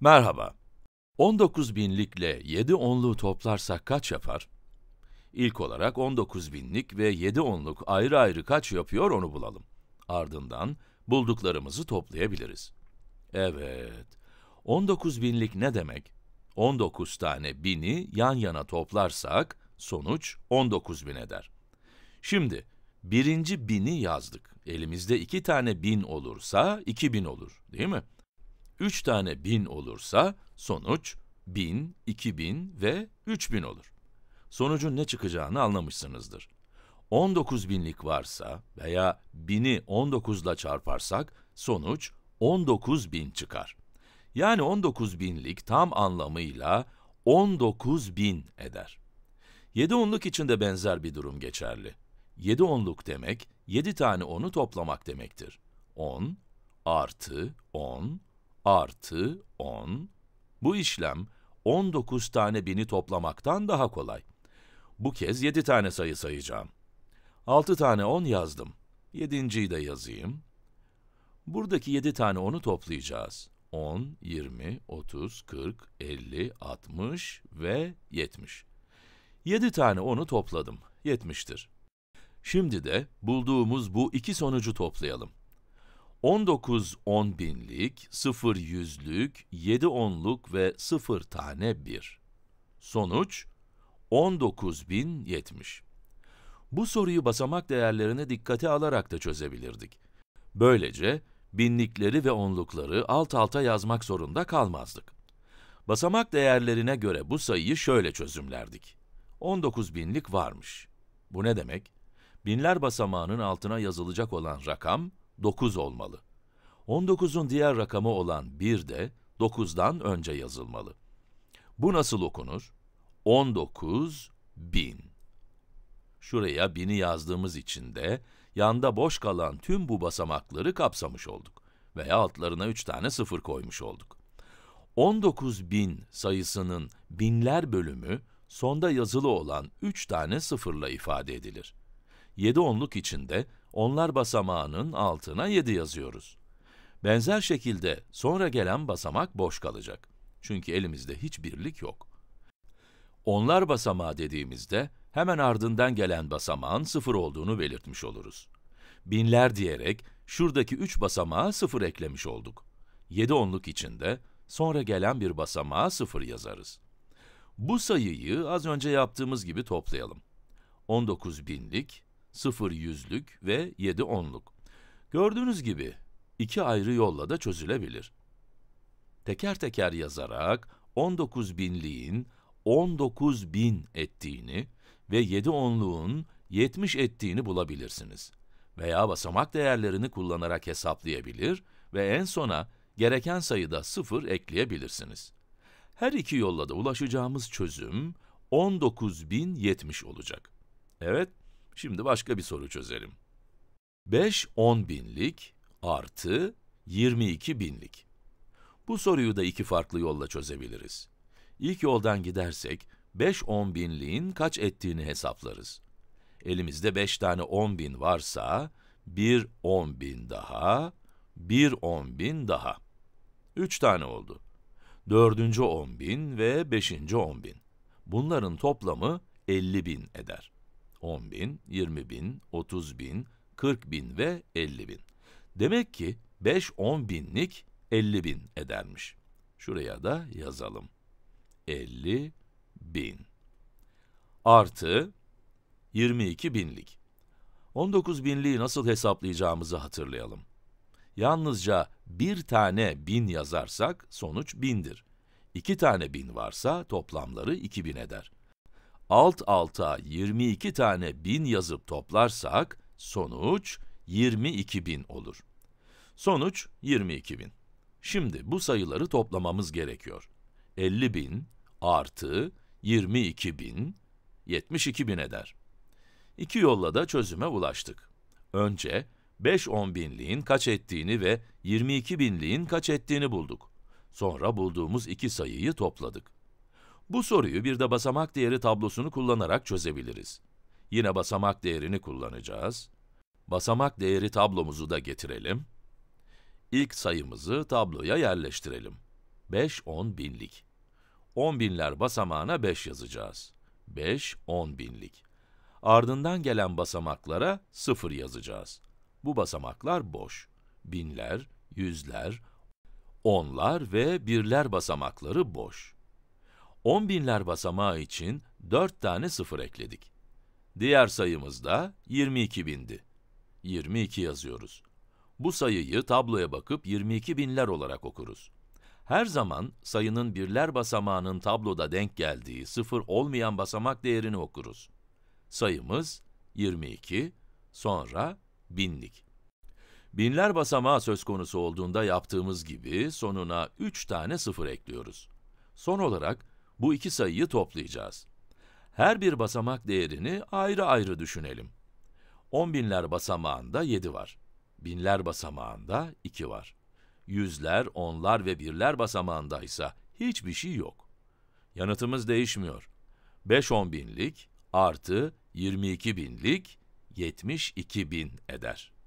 Merhaba. 19 binlikle 7 onluğu toplarsak kaç yapar? İlk olarak 19 binlik ve 7 onluk ayrı ayrı kaç yapıyor onu bulalım. Ardından bulduklarımızı toplayabiliriz. Evet, 19 binlik ne demek? 19 tane bini yan yana toplarsak sonuç 19 bin eder. Şimdi birinci bini yazdık. Elimizde iki tane bin olursa 2000 olur değil mi? 3 tane 1000 olursa sonuç 1000, 2000 ve 3000 olur. Sonucun ne çıkacağını anlamışsınızdır. 19 binlik varsa veya 1000'i 19 ile çarparsak sonuç 19 bin çıkar. Yani 19 binlik tam anlamıyla 19 bin eder. 7 onluk için de benzer bir durum geçerli. 7 onluk demek, 7 tane onu toplamak demektir. 10 artı 10 artı 10. Bu işlem 19 tane bini toplamaktan daha kolay. Bu kez 7 tane sayı sayacağım. 6 tane 10 yazdım. 7.yi de yazayım. Buradaki 7 tane 10'u toplayacağız. 10, 20, 30, 40, 50, 60 ve 70. 7 tane 10'u topladım. 70'tir. Şimdi de bulduğumuz bu iki sonucu toplayalım. 19 10 binlik, 0 yüzlük, 7 onluk ve 0 tane 1. Sonuç 19070. Bu soruyu basamak değerlerini dikkate alarak da çözebilirdik. Böylece binlikleri ve onlukları alt alta yazmak zorunda kalmazdık. Basamak değerlerine göre bu sayıyı şöyle çözümlerdik. 19 binlik varmış. Bu ne demek? Binler basamağının altına yazılacak olan rakam 9 olmalı. 19'un diğer rakamı olan 1 de 9'dan önce yazılmalı. Bu nasıl okunur? 19 bin. Şuraya bini yazdığımız için de yanda boş kalan tüm bu basamakları kapsamış olduk veya altlarına 3 tane sıfır koymuş olduk. 19 bin sayısının binler bölümü sonda yazılı olan 3 tane sıfırla ifade edilir. 7 onluk içinde onlar basamağının altına 7 yazıyoruz. Benzer şekilde sonra gelen basamak boş kalacak. Çünkü elimizde hiç birlik yok. Onlar basamağı dediğimizde hemen ardından gelen basamağın sıfır olduğunu belirtmiş oluruz. Binler diyerek şuradaki 3 basamağa sıfır eklemiş olduk. 7 onluk içinde sonra gelen bir basamağa sıfır yazarız. Bu sayıyı az önce yaptığımız gibi toplayalım. 19 binlik sıfır yüzlük ve yedi onluk. Gördüğünüz gibi iki ayrı yolla da çözülebilir. Teker teker yazarak 19 binliğin 19 bin ettiğini ve 7 onluğun 70 ettiğini bulabilirsiniz. Veya basamak değerlerini kullanarak hesaplayabilir ve en sona gereken sayıda 0 ekleyebilirsiniz. Her iki yolla da ulaşacağımız çözüm 19.070 olacak. Evet, Şimdi başka bir soru çözelim. 5 10 binlik artı 22 binlik. Bu soruyu da iki farklı yolla çözebiliriz. İlk yoldan gidersek 5 10 binliğin kaç ettiğini hesaplarız. Elimizde 5 tane 10 bin varsa 1 10 bin daha, 1 10 bin daha. 3 tane oldu. 4. 10 bin ve 5. 10 bin. Bunların toplamı 50 bin eder. 10 bin, 20 bin, 30 bin, 40 bin ve 50 bin. Demek ki 5-10 binlik 50 bin edermiş. Şuraya da yazalım. 50 bin. Artı 22 binlik. 19 binliği nasıl hesaplayacağımızı hatırlayalım. Yalnızca bir tane bin yazarsak sonuç bindir. İki tane bin varsa toplamları 2000 eder alt alta 22 tane bin yazıp toplarsak sonuç 22 bin olur. Sonuç 22 bin. Şimdi bu sayıları toplamamız gerekiyor. 50 bin artı 22 bin 72 bin eder. İki yolla da çözüme ulaştık. Önce 5 10 binliğin kaç ettiğini ve 22 binliğin kaç ettiğini bulduk. Sonra bulduğumuz iki sayıyı topladık. Bu soruyu bir de basamak değeri tablosunu kullanarak çözebiliriz. Yine basamak değerini kullanacağız. Basamak değeri tablomuzu da getirelim. İlk sayımızı tabloya yerleştirelim. 5 10 binlik. 10 binler basamağına 5 yazacağız. 5 10 binlik. Ardından gelen basamaklara 0 yazacağız. Bu basamaklar boş. Binler, yüzler, onlar ve birler basamakları boş. On binler basamağı için 4 tane sıfır ekledik. Diğer sayımız da 22 bindi. 22 yazıyoruz. Bu sayıyı tabloya bakıp 22 binler olarak okuruz. Her zaman sayının birler basamağının tabloda denk geldiği sıfır olmayan basamak değerini okuruz. Sayımız 22, sonra binlik. Binler basamağı söz konusu olduğunda yaptığımız gibi sonuna 3 tane sıfır ekliyoruz. Son olarak bu iki sayıyı toplayacağız. Her bir basamak değerini ayrı ayrı düşünelim. On binler basamağında 7 var. Binler basamağında 2 var. Yüzler, onlar ve birler basamağında ise hiçbir şey yok. Yanıtımız değişmiyor. 5 on binlik artı 22 binlik 72 bin eder.